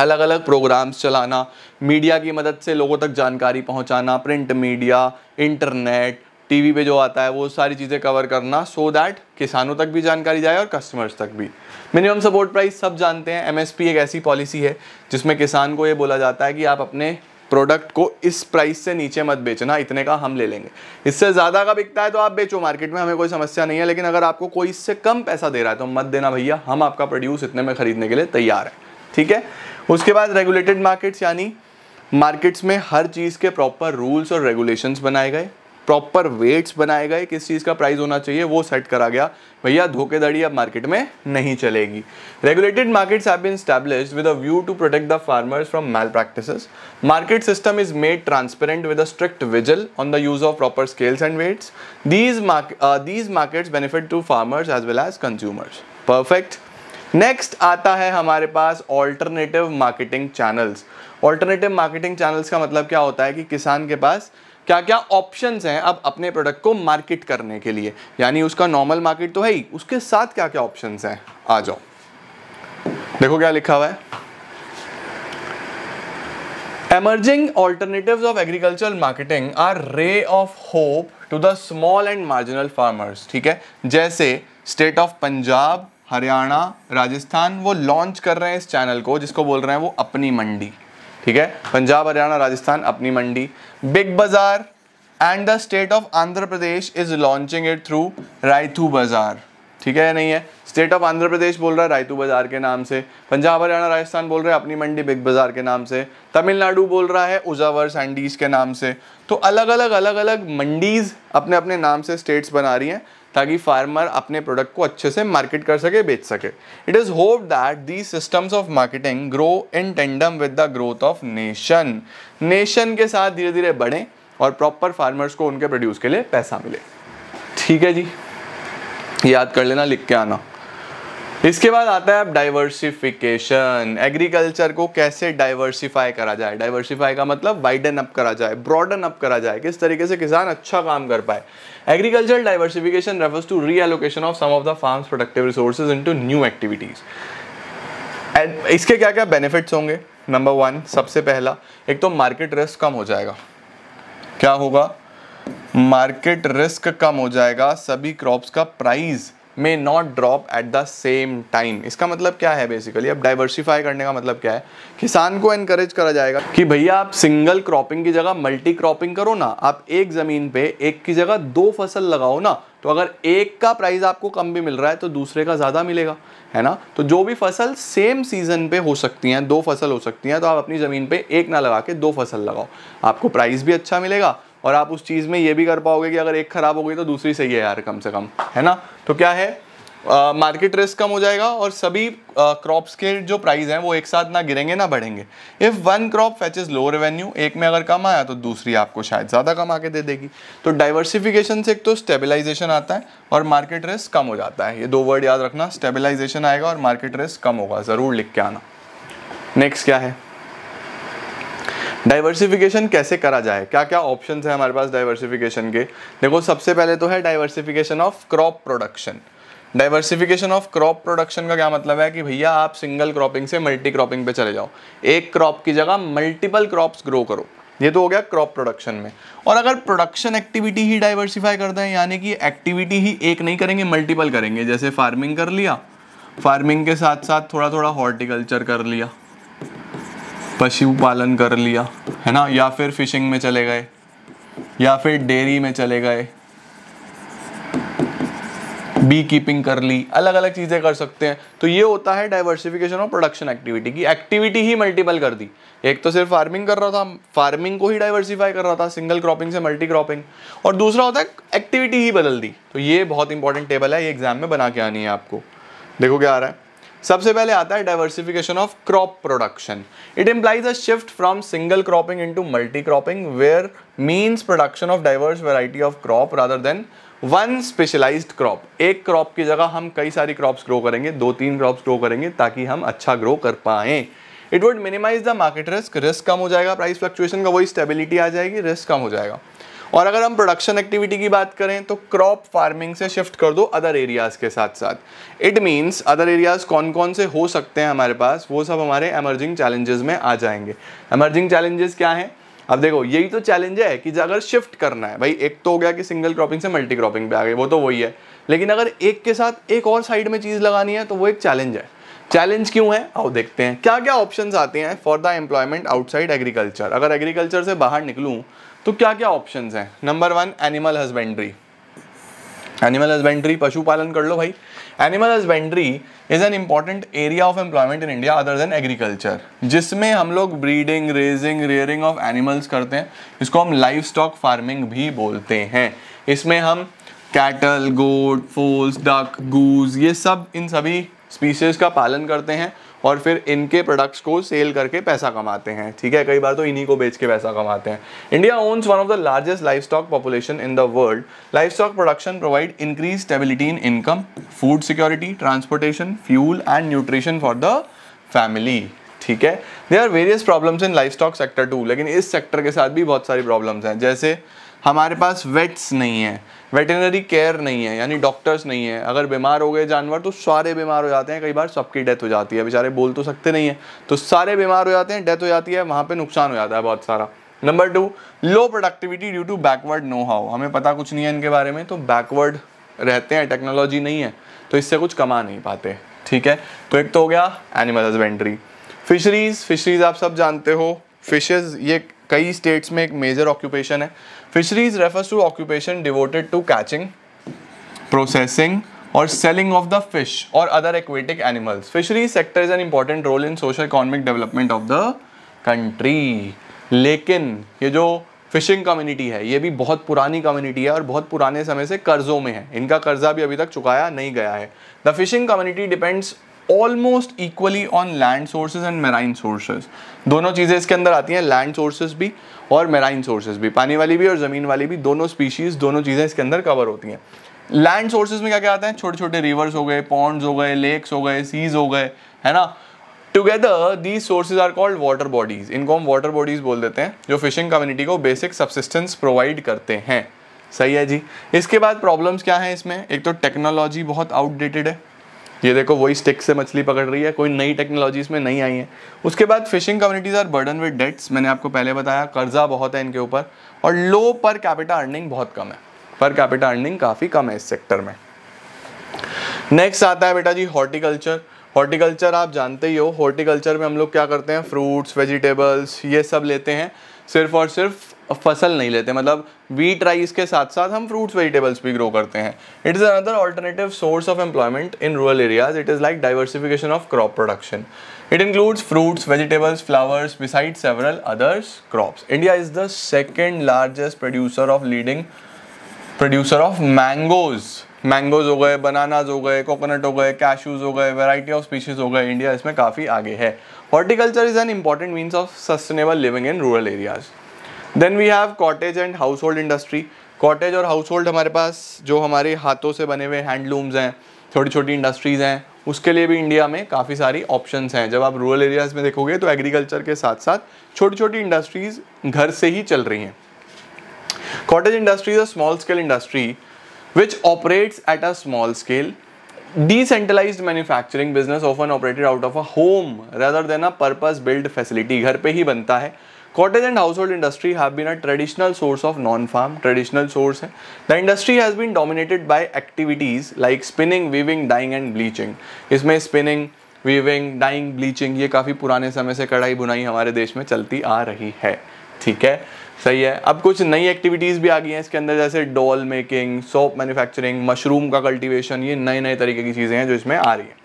अलग अलग प्रोग्राम्स चलाना मीडिया की मदद से लोगों तक जानकारी पहुंचाना प्रिंट मीडिया इंटरनेट टीवी पे जो आता है वो सारी चीज़ें कवर करना सो so दैट किसानों तक भी जानकारी जाए और कस्टमर्स तक भी मिनिमम सपोर्ट प्राइस सब जानते हैं एमएसपी एक ऐसी पॉलिसी है जिसमें किसान को ये बोला जाता है कि आप अपने प्रोडक्ट को इस प्राइस से नीचे मत बेचना हाँ, इतने का हम ले लेंगे इससे ज़्यादा का बिकता है तो आप बेचो मार्केट में हमें कोई समस्या नहीं है लेकिन अगर आपको कोई इससे कम पैसा दे रहा है तो मत देना भैया हम आपका प्रोड्यूस इतने में ख़रीदने के लिए तैयार है ठीक है उसके बाद रेगुलेटेड मार्केट्स यानी मार्केट्स में हर चीज़ के प्रॉपर रूल्स और रेगुलेशंस बनाए गए प्रॉपर वेट्स बनाए गए किस चीज़ का प्राइस होना चाहिए वो सेट करा गया भैया धोखेधड़ी अब मार्केट में नहीं चलेगी regulated markets have been establish with a view to protect the farmers from malpractice market system is made transparent with a strict vigil on the use of proper scales and weights these these markets benefit to farmers as well as consumers perfect next आता है हमारे पास alternative marketing channels alternative marketing channels का मतलब क्या होता है कि किसान के पास क्या क्या ऑप्शंस हैं अब अपने प्रोडक्ट को मार्केट करने के लिए यानी उसका नॉर्मल मार्केट तो है ही उसके साथ क्या क्या ऑप्शंस हैं आ जाओ देखो क्या लिखा हुआ है emerging alternative of agriculture marketing are ray of hope to the small and marginal farmers ठीक है जैसे स्टेट ऑफ पंजाब हरियाणा राजस्थान वो लॉन्च कर रहे हैं इस चैनल को जिसको बोल रहे हैं वो अपनी मंडी ठीक है Punjab Haryana Rajasthan Apni Mandi big bazaar and the state of Andhra Pradesh is launching it through Rythu Bazaar ठीक है या नहीं है स्टेट ऑफ आंध्र प्रदेश बोल रहा है रायतू बाजार के नाम से पंजाब हरियाणा राजस्थान बोल रहे हैं अपनी मंडी बिग बाजार के नाम से तमिलनाडु बोल रहा है उजावर सैंडीज के नाम से तो अलग अलग अलग अलग मंडीज अपने अपने नाम से स्टेट्स बना रही हैं ताकि फार्मर अपने प्रोडक्ट को अच्छे से मार्केट कर सके बेच सके it is hope that the systems of marketing grow in tandem with the growth of nation nation के साथ धीरे धीरे बढ़ें और प्रॉपर फार्मर्स को उनके प्रोड्यूस के लिए पैसा मिले ठीक है जी याद कर लेना लिख के आना इसके बाद आता है आप डाइवर्सिफिकेशन एग्रीकल्चर को कैसे डाइवर्सिफाई करा जाए डाइवर्सिफाई का मतलब वाइडन अप करा जाए ब्रॉडन अप करा जाए किस तरीके से किसान अच्छा काम कर पाए agriculture diversification refers to reallocation of some of the farm productive resources into new activities and इसके क्या क्या बेनिफिट्स होंगे नंबर वन सबसे पहला एक तो मार्केट रिस्क कम हो जाएगा क्या होगा मार्केट रिस्क कम हो जाएगा सभी क्रॉप्स का price may not drop at the same time इसका मतलब क्या है बेसिकली अब डाइवर्सिफाई करने का मतलब क्या है किसान को इनक्रेज करा जाएगा कि भैया आप सिंगल क्रॉपिंग की जगह मल्टी क्रॉपिंग करो ना आप एक ज़मीन पे एक की जगह दो फसल लगाओ ना तो अगर एक का प्राइस आपको कम भी मिल रहा है तो दूसरे का ज़्यादा मिलेगा है ना तो जो भी फसल सेम सीजन पे हो सकती हैं दो फसल हो सकती हैं तो आप अपनी ज़मीन पे एक ना लगा के दो फसल लगाओ आपको प्राइस भी अच्छा मिलेगा और आप उस चीज़ में ये भी कर पाओगे कि अगर एक ख़राब हो गई तो दूसरी सही है यार कम से कम है ना तो क्या है मार्केट रिस्क कम हो जाएगा और सभी क्रॉप्स के जो प्राइस हैं वो एक साथ ना गिरेंगे ना बढ़ेंगे if one crop fetches low revenue एक में अगर कम आया तो दूसरी आपको शायद ज़्यादा कमा के दे देगी तो डाइवर्सिफिकेशन से एक तो स्टेबलाइजेशन आता है और मार्केट रिस्क कम हो जाता है ये दो वर्ड याद रखना स्टेबलाइजेशन आएगा और मार्केट रिस्क कम होगा ज़रूर लिख के आना नेक्स्ट क्या है डाइवर्सिफिकेशन कैसे करा जाए क्या क्या ऑप्शन है हमारे पास डाइवर्सिफिकेशन के देखो सबसे पहले तो है diversification of crop production diversification of crop production का क्या मतलब है कि भैया आप सिंगल क्रॉपिंग से मल्टी क्रॉपिंग पे चले जाओ एक क्रॉप की जगह मल्टीपल क्रॉप्स ग्रो करो ये तो हो गया क्रॉप प्रोडक्शन में और अगर प्रोडक्शन एक्टिविटी ही डाइवर्सिफाई करते हैं यानी कि एक्टिविटी ही एक नहीं करेंगे मल्टीपल करेंगे जैसे फार्मिंग कर लिया फार्मिंग के साथ साथ थोड़ा थोड़ा हॉर्टिकल्चर कर लिया पशुपालन कर लिया है ना या फिर फिशिंग में चले गए या फिर डेयरी में चले गए बी कीपिंग कर ली अलग अलग चीज़ें कर सकते हैं तो ये होता है डाइवर्सिफिकेशन और प्रोडक्शन एक्टिविटी की एक्टिविटी ही मल्टीपल कर दी एक तो सिर्फ फार्मिंग कर रहा था फार्मिंग को ही डाइवर्सिफाई कर रहा था सिंगल क्रॉपिंग से मल्टी क्रॉपिंग और दूसरा होता है एक्टिविटी ही बदल दी तो ये बहुत इंपॉर्टेंट टेबल है ये एग्जाम में बना के आनी है आपको देखो क्या आ रहा है सबसे पहले आता है diversification of crop production it implies a shift from single cropping into multi cropping where means production of diverse variety of crop rather than one specialise crop एक क्रॉप की जगह हम कई सारी क्रॉप्स ग्रो करेंगे दो तीन क्रॉप्स ग्रो करेंगे ताकि हम अच्छा ग्रो कर पाएँ it would minimise the market risk risk कम हो जाएगा प्राइस फ्लक्चुएशन का वही स्टेबिलिटी आ जाएगी रिस्क कम हो जाएगा और अगर हम प्रोडक्शन एक्टिविटी की बात करें तो क्रॉप फार्मिंग से शिफ्ट कर दो अदर एरियाज़ के साथ साथ इट मीन्स अदर एरियाज़ कौन कौन से हो सकते हैं हमारे पास वो सब हमारे एमर्जिंग चैलेंजेस में आ जाएंगे एमर्जिंग चैलेंजेस क्या हैं अब देखो यही तो चैलेंज है कि अगर शिफ्ट करना है भाई एक तो हो गया कि सिंगल क्रॉपिंग से मल्टी क्रॉपिंग पे आ गए वो तो वही है लेकिन अगर एक के साथ एक और साइड में चीज़ लगानी है तो वो एक चैलेंज है चैलेंज क्यों है आओ देखते हैं क्या क्या ऑप्शंस आते हैं for the employment outside agriculture अगर एग्रीकल्चर से बाहर निकलूँ तो क्या क्या ऑप्शन हैं number one animal husbandry animal husbandry पशुपालन कर लो भाई animal husbandry is an important area of employment in India other than agriculture जिसमें हम लोग breeding raising rearing of animals करते हैं इसको हम लाइफ स्टॉक फार्मिंग भी बोलते हैं इसमें हम cattle goat fowls duck goose ये सब इन सभी स्पीसीज का पालन करते हैं और फिर इनके प्रोडक्ट्स को सेल करके पैसा कमाते हैं ठीक है कई बार तो इन्हीं को बेच के पैसा कमाते हैं India owns one of the largest livestock population in the world livestock production provide increase stability in income food security transportation fuel and nutrition for the family ठीक है they are various problems in livestock sector too लेकिन इस sector के साथ भी बहुत सारी problems हैं जैसे हमारे पास वेट्स नहीं है वेटरनरी केयर नहीं है यानी डॉक्टर्स नहीं है अगर बीमार हो गए जानवर तो सारे बीमार हो जाते हैं कई बार सबकी डेथ हो जाती है बेचारे बोल तो सकते नहीं है तो सारे बीमार हो जाते हैं डेथ हो जाती है वहाँ पर नुकसान हो जाता है बहुत सारा number two low productivity due to backward know how हमें पता कुछ नहीं है इनके बारे में तो बैकवर्ड रहते हैं टेक्नोलॉजी नहीं है तो इससे कुछ कमा नहीं पाते ठीक है तो एक तो हो गया एनिमल हजबेंड्री फिशरीज फिशरीज आप सब जानते हो फिशेज ये कई स्टेट्स में एक मेजर ऑक्यूपेशन है fisheries refers to occupation devoted to catching processing और सेलिंग ऑफ द फिश और other aquatic animals fisheries sector is an important role in social economic development of the country लेकिन ये जो fishing community है ये भी बहुत पुरानी कम्युनिटी है और बहुत पुराने समय से कर्जों में है इनका कर्जा भी अभी तक चुकाया नहीं गया है the fishing community depends almost equally on land sources and marine sources दोनों चीज़ें इसके अंदर आती हैं लैंड सोर्सेज भी और मेराइन सोर्सेज भी पानी वाली भी और ज़मीन वाली भी दोनों स्पीशीज़ दोनों चीज़ें इसके अंदर कवर होती हैं लैंड सोर्सेज में क्या क्या आते हैं छोटे छोटे रिवर्स हो गए पॉन्ड्स हो गए लेक्स हो गए सीज हो गए है ना together these sources are called water bodies इनको हम वाटर बॉडीज बोल देते हैं जो फिशिंग कम्युनिटी को बेसिक सब्सिस्टेंस प्रोवाइड करते हैं सही है जी इसके बाद प्रॉब्लम्स क्या हैं इसमें एक तो टेक्नोलॉजी बहुत आउटडेटेड है ये देखो वही स्टिक से मछली पकड़ रही है कोई नई टेक्नोलॉजी इसमें नहीं आई है उसके बाद fishing communities are burden with debts मैंने आपको पहले बताया कर्जा बहुत है इनके ऊपर और लो पर कैपिटा अर्निंग बहुत कम है पर कैपिटा अर्निंग काफ़ी कम है इस सेक्टर में नेक्स्ट आता है बेटा जी हॉर्टिकल्चर हॉर्टिकल्चर आप जानते ही हो हॉर्टिकल्चर में हम लोग क्या करते हैं फ्रूट्स वेजिटेबल्स ये सब लेते हैं सिर्फ और सिर्फ फसल नहीं लेते मतलब वीट राइस के साथ साथ हम फ्रूट्स वेजिटेबल्स भी ग्रो करते हैं it is another alternative source of employment in rural areas it is like diversification of crop production it includes fruits vegetables flowers beside several others crops India is the second largest producer of leading producer of mangoes mangoes हो गए bananas हो गए coconut हो गए cashews हो गए variety of species हो गए इंडिया इसमें काफ़ी आगे है horticulture is an important means of sustainable living in rural areas then we have cottage and household industry cottage और हाउस होल्ड हमारे पास जो हमारे हाथों से बने हुए हैंडलूम्स हैं छोटी छोटी इंडस्ट्रीज़ हैं उसके लिए भी इंडिया में काफ़ी सारी ऑप्शंस हैं जब आप रूरल एरियाज़ में देखोगे तो एग्रीकल्चर के साथ साथ छोटी छोटी इंडस्ट्रीज़ घर से ही चल रही हैं कॉटेज इंडस्ट्रीज और a small scale industry which at a small scale decentralise manufacturing business of an operated out of a home rather than a purpose build facility घर पे ही बनता है cottage and household industry have been a traditional source of non farm traditional source है the industry has been dominated by activities like spinning weaving dyeing and bleaching इसमें spinning weaving dyeing bleaching ये काफ़ी पुराने समय से कढ़ाई बुनाई हमारे देश में चलती आ रही है ठीक है सही है अब कुछ नई एक्टिविटीज़ भी आ गई हैं इसके अंदर जैसे doll making soap manufacturing mushroom का कल्टीवेशन ये नए नए तरीके की चीज़ें हैं जो इसमें आ रही है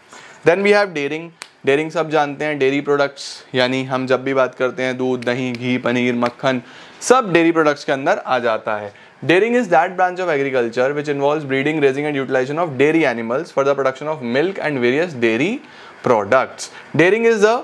then we have dairying dairying सब जानते हैं डेयरी प्रोडक्ट्स यानी हम जब भी बात करते हैं दूध दही घी पनीर मक्खन सब डेयरी प्रोडक्ट्स के अंदर आ जाता है dairying is that branch of agriculture which involve breeding raising and utilisation of dairy animals for the production of milk and various dairy products dairying is the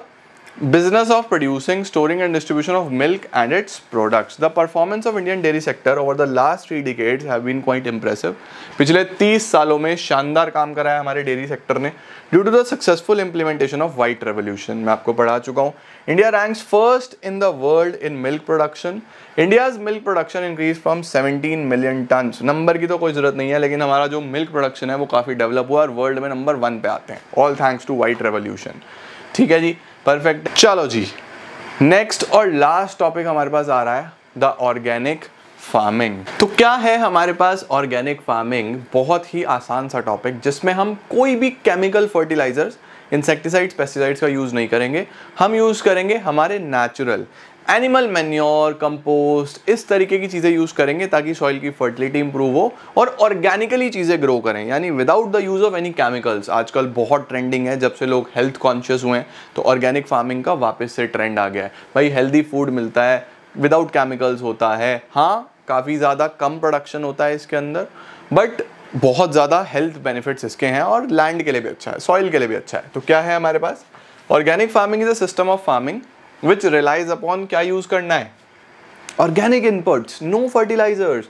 business of producing storing and distribution of milk and its products the performance of Indian dairy sector over the last three decades have been quite impressive पिछले 30 सालों में शानदार काम करा है हमारे dairy sector ने due to the successful implementation of white revolution मैं आपको पढ़ा चुका हूँ India ranks first in the world in milk production India's milk production increase from seventeen million ton number की तो कोई ज़रूरत नहीं है लेकिन हमारा जो मिल्क प्रोडक्शन है वो काफ़ी डेवलप हुआ और वर्ल्ड में नंबर वन पे आते हैं all thanks to white revolution ठीक है जी परफेक्ट चलो जी नेक्स्ट और लास्ट टॉपिक हमारे पास आ रहा है द ऑर्गेनिक फार्मिंग तो क्या है हमारे पास ऑर्गेनिक फार्मिंग बहुत ही आसान सा टॉपिक जिसमें हम कोई भी केमिकल फर्टिलाइजर्स इंसेक्टिसाइड्स पेस्टिसाइड्स का यूज़ नहीं करेंगे हम यूज़ करेंगे हमारे नेचुरल एनिमल मैन्योर कंपोस्ट इस तरीके की चीज़ें यूज़ करेंगे ताकि सॉइल की फर्टिलिटी इंप्रूव हो और ऑर्गेनिकली चीज़ें ग्रो करें यानी without the use of any chemicals आजकल बहुत ट्रेंडिंग है जब से लोग हेल्थ कॉन्शियस हुए हैं तो ऑर्गेनिक फार्मिंग का वापस से ट्रेंड आ गया है भाई हेल्दी फूड मिलता है विदाउट केमिकल्स होता है हाँ काफ़ी ज़्यादा कम प्रोडक्शन होता है इसके अंदर बट बहुत ज़्यादा हेल्थ बेनिफिट्स इसके हैं और लैंड के लिए भी अच्छा है सॉइल के लिए भी अच्छा है तो क्या है हमारे पास organic farming is a system of farming which relies upon क्या यूज करना है organic inputs no fertilisers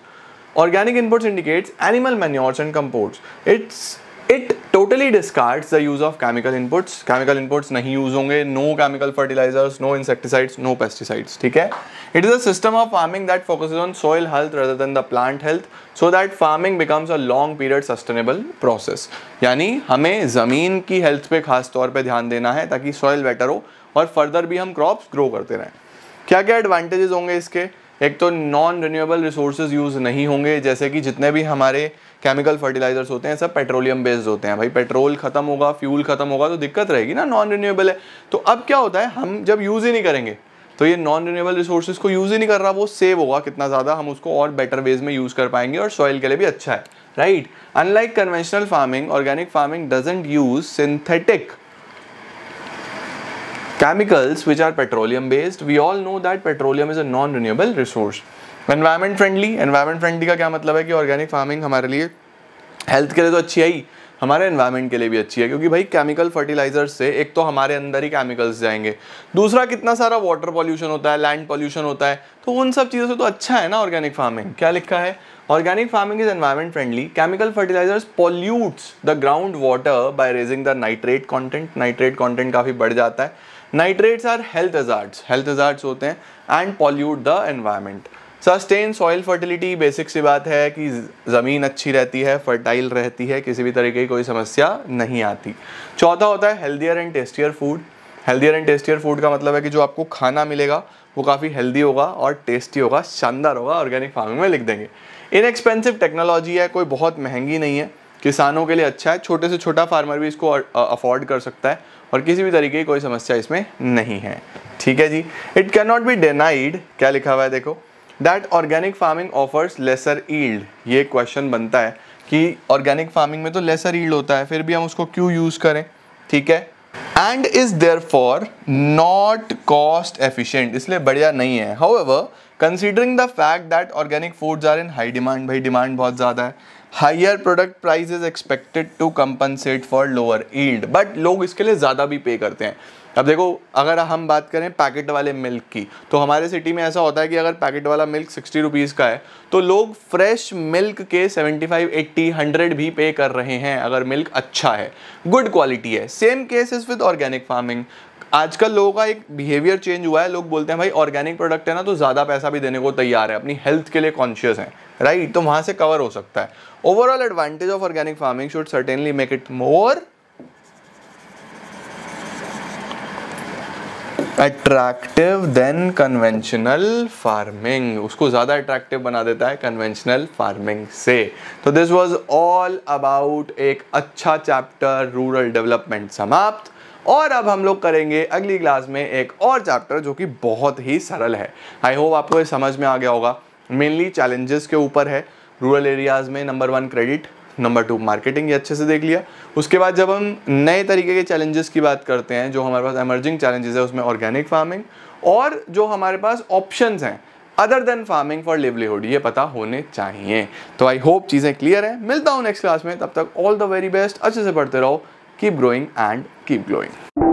organic inputs indicates animal manures and compost it's it totally discard the use of chemical inputs chemical inputs नहीं use होंगे no chemical fertilisers no insecticides no pesticides ठीक है it is a system of farming that focus on soil health rather than the plant health so that farming becomes a long period sustainable process यानी हमें ज़मीन की health पे खास तौर पे ध्यान देना है ताकि सॉइल बेटर हो और फर्दर भी हम क्रॉप्स ग्रो करते रहें क्या क्या एडवांटेजेस होंगे इसके एक तो नॉन रिन्यूएबल रिसोर्सेज यूज़ नहीं होंगे जैसे कि जितने भी हमारे केमिकल फर्टिलाइजर्स होते हैं सब पेट्रोलियम बेस्ड होते हैं भाई पेट्रोल ख़त्म होगा फ्यूल ख़त्म होगा तो दिक्कत रहेगी ना नॉन रिन्यूएबल है तो अब क्या होता है हम जब यूज़ ही नहीं करेंगे तो ये नॉन रिन्यूएबल रिसोर्सेज को यूज़ ही नहीं कर रहा वो सेव होगा कितना ज़्यादा हम उसको और बेटर वेज में यूज़ कर पाएंगे और सॉइल के लिए भी अच्छा है right unlike conventional farming organic farming doesn't use synthetic Chemicals which are petroleum based, we all know that petroleum is a non-renewable resource. environment friendly environment friendly का क्या मतलब है कि ऑर्गेनिक फार्मिंग हमारे लिए हेल्थ के लिए तो अच्छी है ही हमारे एनवायरनमेंट के लिए भी अच्छी है क्योंकि भाई केमिकल फर्टिलाइजर से एक तो हमारे अंदर ही केमिकल्स जाएंगे दूसरा कितना सारा वाटर पॉल्यूशन होता है लैंड पॉल्यूशन होता है तो उन सब चीज़ों से तो अच्छा है ना ऑर्गेनिक फार्मिंग क्या लिखा है organic farming is environment friendly chemical fertilisers pollutes the ground water by raising the nitrate content nitrate content काफ़ी बढ़ जाता है nitrates are health hazards health hazards होते हैं and pollute the environment sustain soil fertility basic सी बात है कि ज़मीन अच्छी रहती है फर्टाइल रहती है किसी भी तरीके की कोई समस्या नहीं आती चौथा होता है healthier and tastier food healthier and tastier food का मतलब है कि जो आपको खाना मिलेगा वो काफ़ी हेल्दी होगा और टेस्टी होगा शानदार होगा ऑर्गेनिक फार्मिंग में लिख देंगे इनएक्सपेंसिव टेक्नोलॉजी है कोई बहुत महंगी नहीं है किसानों के लिए अच्छा है छोटे से छोटा फार्मर भी इसको अफोर्ड कर सकता है और किसी भी तरीके की कोई समस्या इसमें नहीं है ठीक है जी it can not be denied क्या लिखा हुआ है देखो that organic farming offers lesser yield ये क्वेश्चन बनता है कि ऑर्गेनिक फार्मिंग में तो लेसर ईल्ड होता है फिर भी हम उसको क्यों यूज़ करें ठीक है and is therefore not cost efficient इसलिए बढ़िया नहीं है however considering the fact that organic foods are in high demand भाई डिमांड बहुत ज़्यादा है higher product price is expected to compensate for lower yield but लोग इसके लिए ज़्यादा भी पे करते हैं अब देखो अगर हम बात करें पैकेट वाले मिल्क की तो हमारे सिटी में ऐसा होता है कि अगर पैकेट वाला मिल्क सिक्सटी रुपीज़ का है तो लोग फ्रेश मिल्क के सेवेंटी फाइव एट्टी हंड्रेड भी पे कर रहे हैं अगर मिल्क अच्छा है गुड क्वालिटी है same case is with organic farming आजकल लोगों का एक बिहेवियर चेंज हुआ है लोग बोलते हैं भाई ऑर्गेनिक प्रोडक्ट है ना तो ज़्यादा पैसा भी देने को तैयार है अपनी हेल्थ के लिए कॉन्शियस हैं राइट तो वहाँ से कवर हो सकता है overall advantage of organic farming should certainly make it more attractive than conventional farming उसको ज़्यादा अट्रैक्टिव बना देता है कन्वेंशनल फार्मिंग से तो दिस वॉज ऑल अबाउट एक अच्छा चैप्टर रूरल डेवलपमेंट समाप्त और अब हम लोग करेंगे अगली क्लास में एक और चैप्टर जो कि बहुत ही सरल है आई होप आपको ये समझ में आ गया होगा मेनली चैलेंजेस के ऊपर है रूरल एरियाज़ में number one credit number two marketing ये अच्छे से देख लिया उसके बाद जब हम नए तरीके के चैलेंजेस की बात करते हैं जो हमारे पास एमर्जिंग चैलेंजेस है उसमें ऑर्गेनिक फार्मिंग और जो हमारे पास ऑप्शंस हैं other than farming for livelihood ये पता होने चाहिए तो आई होप चीज़ें क्लियर हैं मिलता हूँ नेक्स्ट क्लास में तब तक ऑल द वेरी बेस्ट अच्छे से पढ़ते रहो keep growing and keep glowing.